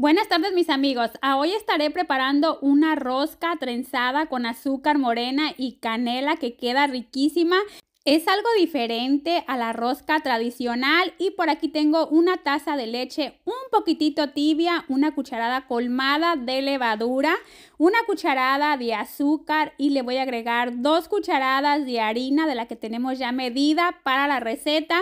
Buenas tardes mis amigos, ah, hoy estaré preparando una rosca trenzada con azúcar morena y canela que queda riquísima. Es algo diferente a la rosca tradicional y por aquí tengo una taza de leche un poquitito tibia, una cucharada colmada de levadura, una cucharada de azúcar y le voy a agregar dos cucharadas de harina de la que tenemos ya medida para la receta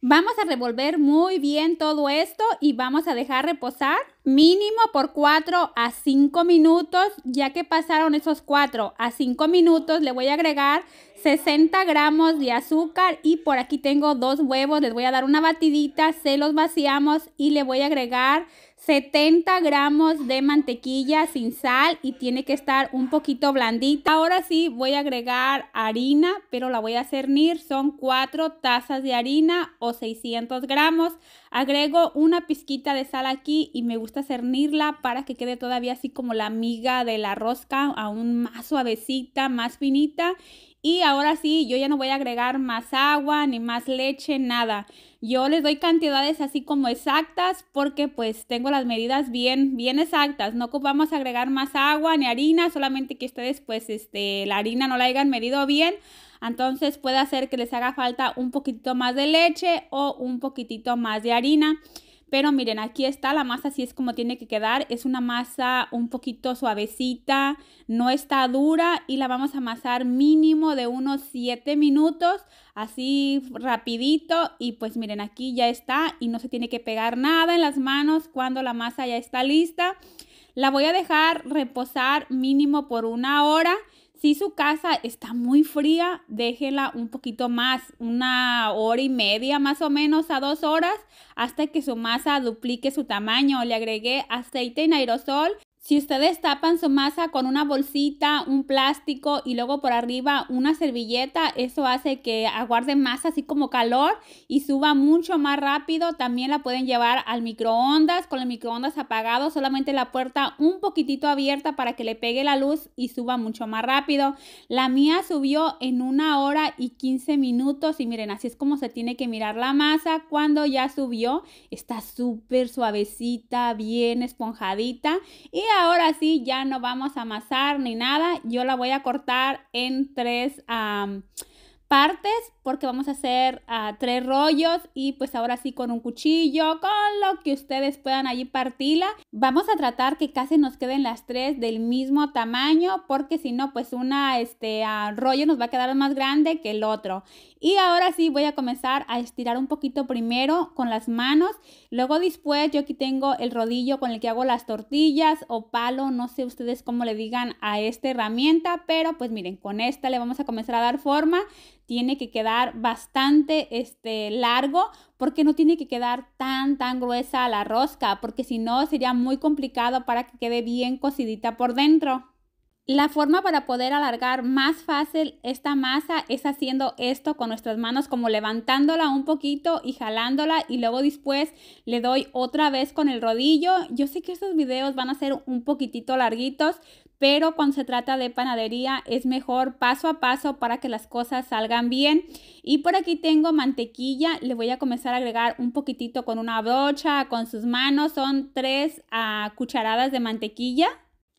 Vamos a revolver muy bien todo esto y vamos a dejar reposar mínimo por 4 a 5 minutos. Ya que pasaron esos 4 a 5 minutos, le voy a agregar 60 gramos de azúcar y por aquí tengo dos huevos. Les voy a dar una batidita, se los vaciamos y le voy a agregar 70 gramos de mantequilla sin sal y tiene que estar un poquito blandita. Ahora sí voy a agregar harina, pero la voy a cernir. Son 4 tazas de harina o 600 gramos. Agrego una pizquita de sal aquí y me gusta cernirla para que quede todavía así como la miga de la rosca, aún más suavecita, más finita. Y ahora sí, yo ya no voy a agregar más agua ni más leche, nada. Yo les doy cantidades así como exactas porque pues tengo las medidas bien, bien exactas. No vamos a agregar más agua ni harina, solamente que ustedes pues este, la harina no la hayan medido bien. Entonces puede hacer que les haga falta un poquitito más de leche o un poquitito más de harina. Pero miren, aquí está la masa, así es como tiene que quedar. Es una masa un poquito suavecita, no está dura y la vamos a amasar mínimo de unos 7 minutos, así rapidito. Y pues miren, aquí ya está y no se tiene que pegar nada en las manos cuando la masa ya está lista. La voy a dejar reposar mínimo por una hora si su casa está muy fría, déjela un poquito más, una hora y media más o menos a dos horas, hasta que su masa duplique su tamaño. Le agregué aceite en aerosol si ustedes tapan su masa con una bolsita, un plástico y luego por arriba una servilleta, eso hace que aguarde más así como calor y suba mucho más rápido. También la pueden llevar al microondas con el microondas apagado, solamente la puerta un poquitito abierta para que le pegue la luz y suba mucho más rápido. La mía subió en una hora y 15 minutos y miren, así es como se tiene que mirar la masa cuando ya subió. Está súper suavecita, bien esponjadita y ahora sí ya no vamos a amasar ni nada. Yo la voy a cortar en tres partes porque vamos a hacer ah, tres rollos y pues ahora sí con un cuchillo, con lo que ustedes puedan allí partirla. Vamos a tratar que casi nos queden las tres del mismo tamaño porque si no pues una este ah, rollo nos va a quedar más grande que el otro. Y ahora sí voy a comenzar a estirar un poquito primero con las manos, luego después yo aquí tengo el rodillo con el que hago las tortillas o palo, no sé ustedes cómo le digan a esta herramienta, pero pues miren, con esta le vamos a comenzar a dar forma tiene que quedar bastante este, largo porque no tiene que quedar tan, tan gruesa la rosca, porque si no sería muy complicado para que quede bien cocidita por dentro. La forma para poder alargar más fácil esta masa es haciendo esto con nuestras manos, como levantándola un poquito y jalándola y luego después le doy otra vez con el rodillo. Yo sé que estos videos van a ser un poquitito larguitos, pero cuando se trata de panadería es mejor paso a paso para que las cosas salgan bien. Y por aquí tengo mantequilla, le voy a comenzar a agregar un poquitito con una brocha, con sus manos, son tres ah, cucharadas de mantequilla.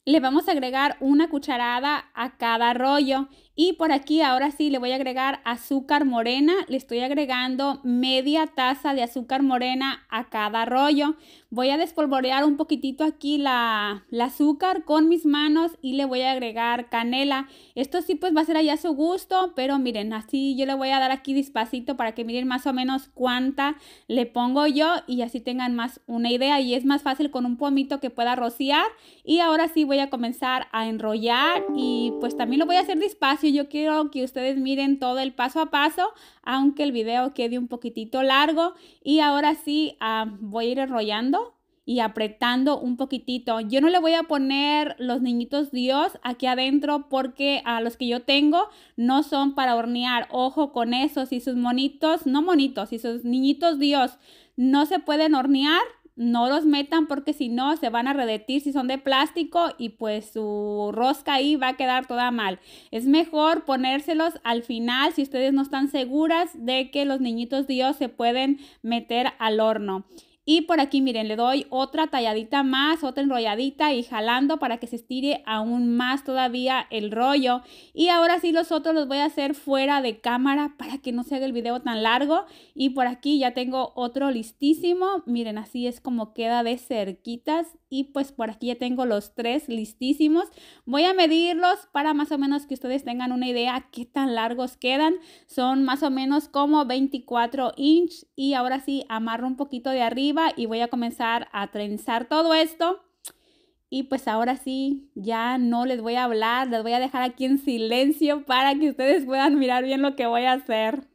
Le vamos a agregar una cucharada a cada rollo y por aquí ahora sí le voy a agregar azúcar morena. Le estoy agregando media taza de azúcar morena a cada rollo. Voy a despolvorear un poquitito aquí la, azúcar con mis manos y le voy a agregar canela. Esto sí pues va a ser allá a su gusto, pero miren, así yo le voy a dar aquí despacito para que miren más o menos cuánta le pongo yo y así tengan más una idea. Y es más fácil con un pomito que pueda rociar. Y ahora sí voy a comenzar a enrollar y pues también lo voy a hacer despacio yo quiero que ustedes miren todo el paso a paso, aunque el video quede un poquitito largo. Y ahora sí ah, voy a ir enrollando y apretando un poquitito. Yo no le voy a poner los niñitos Dios aquí adentro porque a ah, los que yo tengo no son para hornear. Ojo con eso, y sus monitos, no monitos, y sus niñitos Dios no se pueden hornear, no los metan porque si no se van a redetir si son de plástico y pues su rosca ahí va a quedar toda mal. Es mejor ponérselos al final si ustedes no están seguras de que los niñitos Dios se pueden meter al horno. Y por aquí, miren, le doy otra talladita más, otra enrolladita y jalando para que se estire aún más todavía el rollo. Y ahora sí los otros los voy a hacer fuera de cámara para que no se haga el video tan largo. Y por aquí ya tengo otro listísimo. Miren, así es como queda de cerquitas. Y pues por aquí ya tengo los tres listísimos. Voy a medirlos para más o menos que ustedes tengan una idea qué tan largos quedan. Son más o menos como 24 inch. Y ahora sí amarro un poquito de arriba y voy a comenzar a trenzar todo esto. Y pues ahora sí, ya no les voy a hablar, les voy a dejar aquí en silencio para que ustedes puedan mirar bien lo que voy a hacer.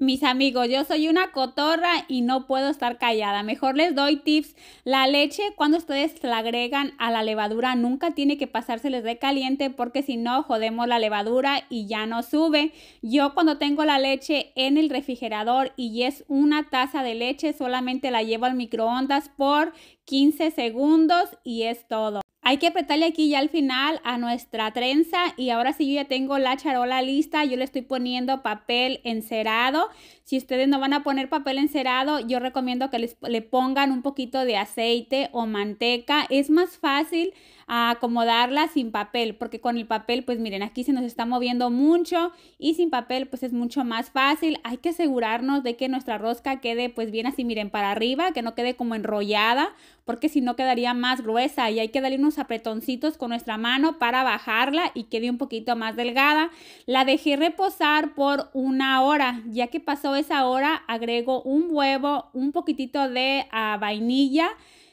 Mis amigos, yo soy una cotorra y no puedo estar callada. Mejor les doy tips. La leche, cuando ustedes la agregan a la levadura, nunca tiene que pasárseles de caliente porque si no, jodemos la levadura y ya no sube. Yo cuando tengo la leche en el refrigerador y es una taza de leche, solamente la llevo al microondas por 15 segundos y es todo hay que apretarle aquí ya al final a nuestra trenza y ahora sí yo ya tengo la charola lista, yo le estoy poniendo papel encerado. Si ustedes no van a poner papel encerado, yo recomiendo que les, le pongan un poquito de aceite o manteca. Es más fácil ah, acomodarla sin papel, porque con el papel, pues miren, aquí se nos está moviendo mucho y sin papel, pues es mucho más fácil. Hay que asegurarnos de que nuestra rosca quede pues bien así, miren, para arriba, que no quede como enrollada porque si no quedaría más gruesa y hay que darle unos apretoncitos con nuestra mano para bajarla y quede un poquito más delgada. La dejé reposar por una hora, ya que pasó esa hora agrego un huevo, un poquitito de ah, vainilla,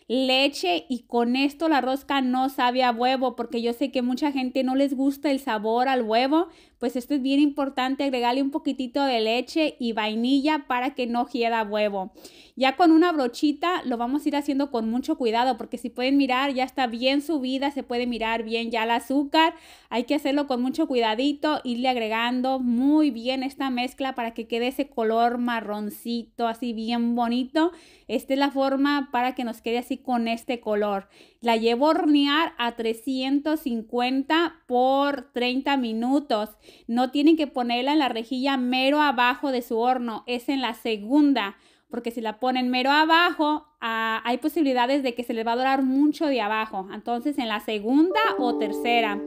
leche y con esto la rosca no sabe a huevo porque yo sé que mucha gente no les gusta el sabor al huevo, pues esto es bien importante, agregarle un poquitito de leche y vainilla para que no quiera huevo. Ya con una brochita lo vamos a ir haciendo con mucho cuidado porque si pueden mirar ya está bien subida, se puede mirar bien ya el azúcar, hay que hacerlo con mucho cuidadito, irle agregando muy bien esta mezcla para que quede ese color marroncito así bien bonito. Esta es la forma para que nos quede así con este color. La llevo a hornear a 350 por 30 minutos. No tienen que ponerla en la rejilla mero abajo de su horno, es en la segunda, porque si la ponen mero abajo, Ah, hay posibilidades de que se les va a durar mucho de abajo. Entonces, en la segunda o tercera,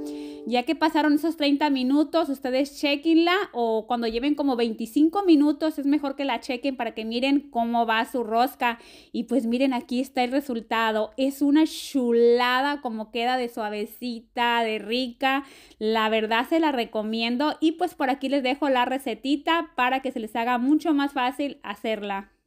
ya que pasaron esos 30 minutos, ustedes chequenla o cuando lleven como 25 minutos, es mejor que la chequen para que miren cómo va su rosca. Y pues miren, aquí está el resultado. Es una chulada como queda de suavecita, de rica. La verdad se la recomiendo. Y pues por aquí les dejo la recetita para que se les haga mucho más fácil hacerla.